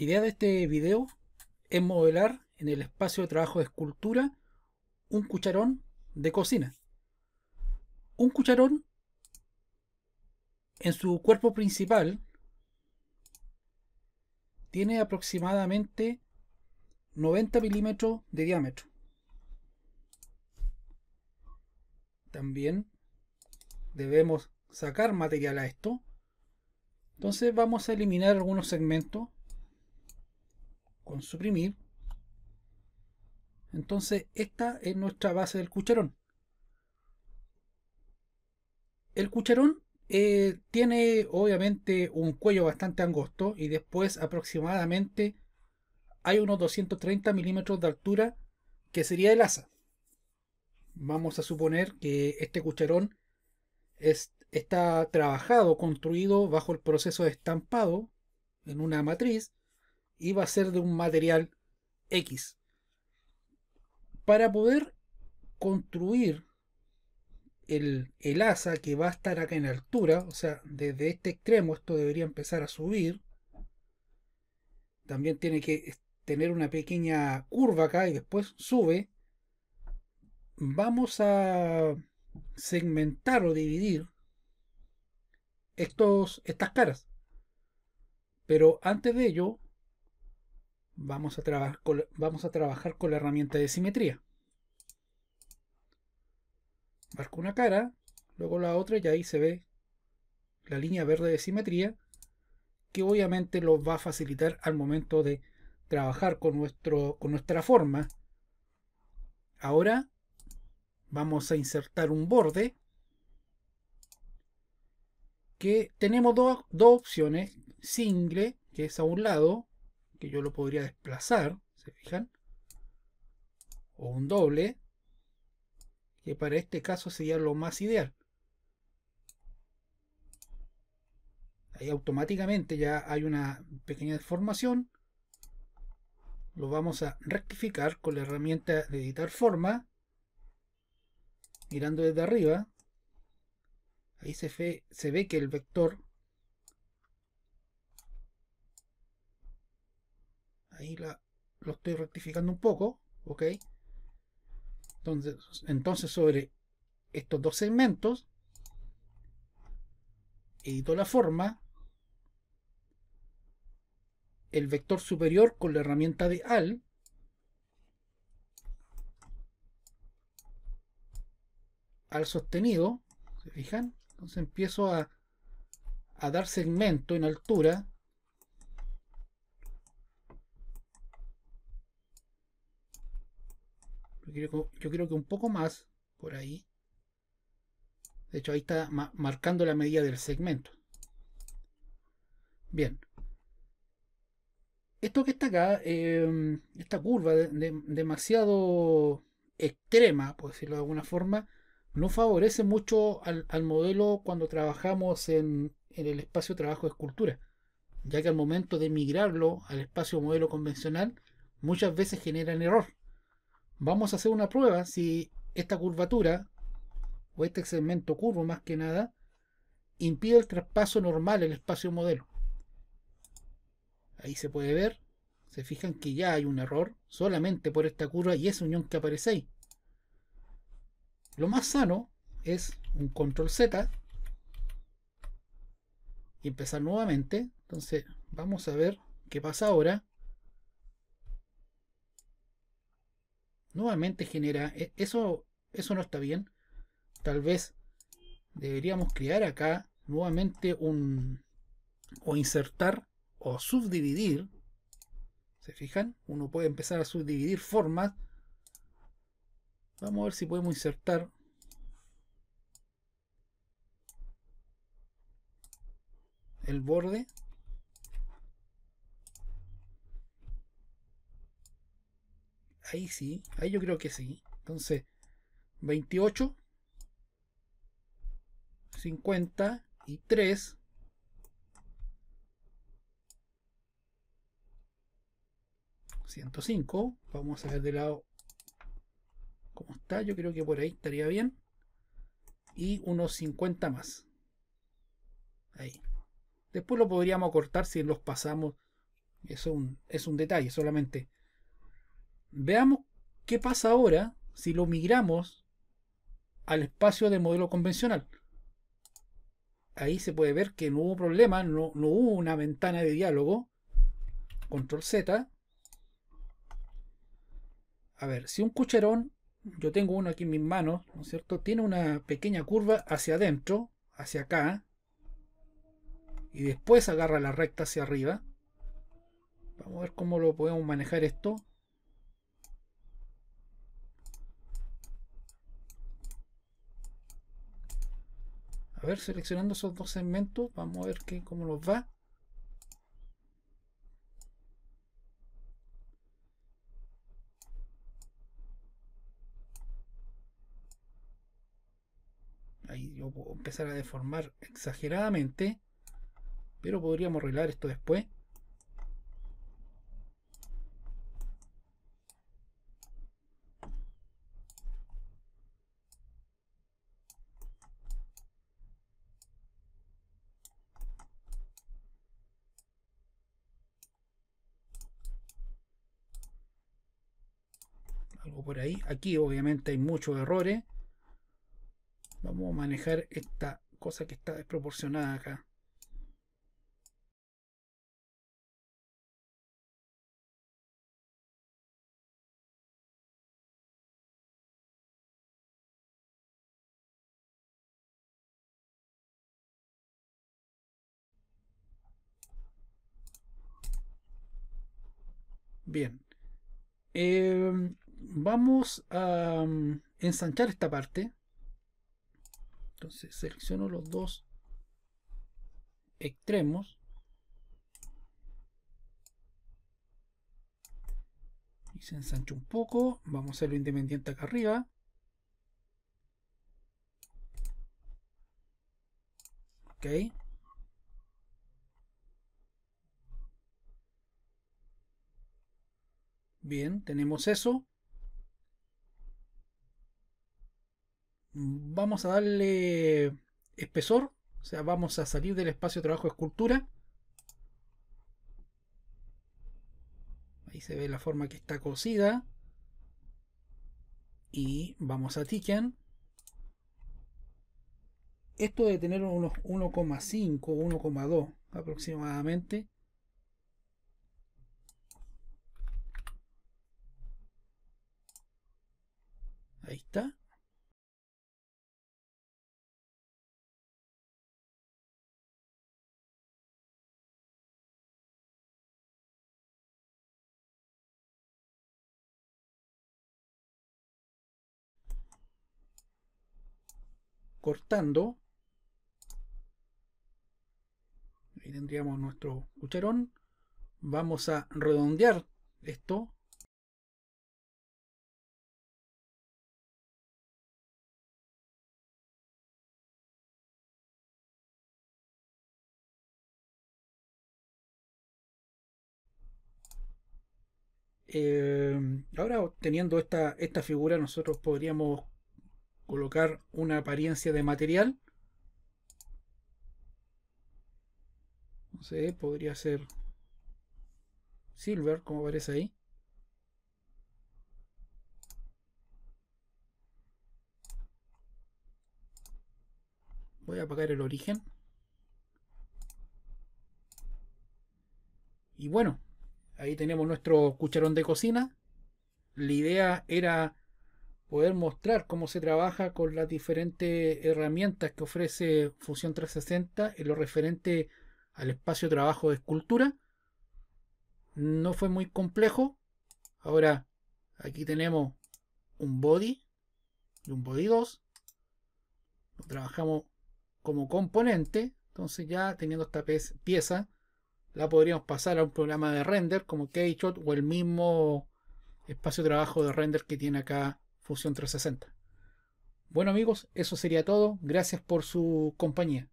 La idea de este video es modelar en el espacio de trabajo de escultura un cucharón de cocina. Un cucharón en su cuerpo principal tiene aproximadamente 90 milímetros de diámetro. También debemos sacar material a esto. Entonces vamos a eliminar algunos segmentos con suprimir. Entonces esta es nuestra base del cucharón. El cucharón eh, tiene obviamente un cuello bastante angosto y después aproximadamente hay unos 230 milímetros de altura que sería el asa. Vamos a suponer que este cucharón está trabajado, construido bajo el proceso de estampado en una matriz iba a ser de un material X. Para poder construir el, el, asa que va a estar acá en altura, o sea, desde este extremo esto debería empezar a subir. También tiene que tener una pequeña curva acá y después sube. Vamos a segmentar o dividir estos, estas caras. Pero antes de ello, Vamos a, vamos a trabajar con la herramienta de simetría. Marco una cara, luego la otra y ahí se ve la línea verde de simetría que obviamente lo va a facilitar al momento de trabajar con, nuestro, con nuestra forma. Ahora vamos a insertar un borde que tenemos dos opciones, single, que es a un lado, que yo lo podría desplazar, ¿se fijan? O un doble, que para este caso sería lo más ideal. Ahí automáticamente ya hay una pequeña deformación. Lo vamos a rectificar con la herramienta de editar forma. Mirando desde arriba. Ahí se ve, se ve que el vector Ahí la, lo estoy rectificando un poco, ¿ok? Entonces, sobre estos dos segmentos, edito la forma, el vector superior con la herramienta de AL, al sostenido, ¿se fijan? Entonces empiezo a, a dar segmento en altura Yo creo, que un poco más por ahí. De hecho, ahí está marcando la medida del segmento. Bien. Esto que está acá, em, esta curva demasiado extrema, por decirlo de alguna forma, no favorece mucho al, modelo cuando trabajamos en, el espacio trabajo-escultura, de ya que al momento de migrarlo al espacio modelo convencional, muchas veces generan error. Vamos a hacer una prueba si esta curvatura o este segmento curvo más que nada impide el traspaso normal el espacio modelo. Ahí se puede ver, se fijan que ya hay un error solamente por esta curva y esa unión que aparece ahí. Lo más sano es un control Z y empezar nuevamente. Entonces vamos a ver qué pasa ahora. nuevamente genera. E, eso, eso no está bien. Tal vez deberíamos crear acá nuevamente un. o insertar o subdividir. ¿Se fijan? Uno puede empezar a subdividir formas. Vamos a ver si podemos insertar. el borde ahí sí, ahí yo creo que sí. Entonces, 28, 50 y 3. ...105... ...vamos a ver de lado... ...cómo está... ...yo creo que por ahí estaría bien... ...y unos 50 más... ...ahí... ...después lo podríamos cortar si los pasamos... es un detalle solamente... Veamos qué pasa ahora si lo migramos al espacio de modelo convencional. Ahí se puede ver que no hubo problema, no, no hubo una ventana de diálogo. Control Z. A ver, si un cucharón, yo tengo uno aquí en mis manos, ¿no es cierto? Tiene una pequeña curva hacia adentro, hacia acá. Y después agarra la recta hacia arriba. Vamos a ver cómo lo podemos manejar esto. A ver, seleccionando esos dos segmentos, vamos a ver qué, cómo los va. Ahí yo puedo empezar a deformar exageradamente, pero podríamos arreglar esto después. algo por ahí. Aquí obviamente hay muchos errores. Vamos a manejar esta cosa que está desproporcionada acá. Bien. Eh, vamos a mm, ensanchar esta parte. Entonces selecciono los dos extremos. Y se ensancha un poco. Vamos a hacerlo independiente acá arriba. Ok. Bien, tenemos eso. vamos a darle espesor, o sea, vamos a salir del espacio de trabajo escultura. Ahí se ve la forma que está cosida. Y vamos a Tiken. Esto de tener unos 1,5, 1,2 aproximadamente. Ahí está. cortando. Ahí tendríamos nuestro cucharón. Vamos a redondear esto. Eh, ahora teniendo esta, esta figura nosotros podríamos colocar una apariencia de material. No sé, podría ser silver, como aparece ahí. Voy a apagar el origen. Y bueno, ahí tenemos nuestro cucharón de cocina. La idea era poder mostrar cómo se trabaja con las diferentes herramientas que ofrece Fusión 360 en lo referente al espacio de trabajo de escultura. No fue muy complejo. Ahora, aquí tenemos un body y un body 2. Lo trabajamos como componente. Entonces ya teniendo esta pieza, la podríamos pasar a un programa de render como KeyShot o el mismo espacio de trabajo de render que tiene acá Fusión 360. Bueno amigos, eso sería todo. Gracias por su compañía.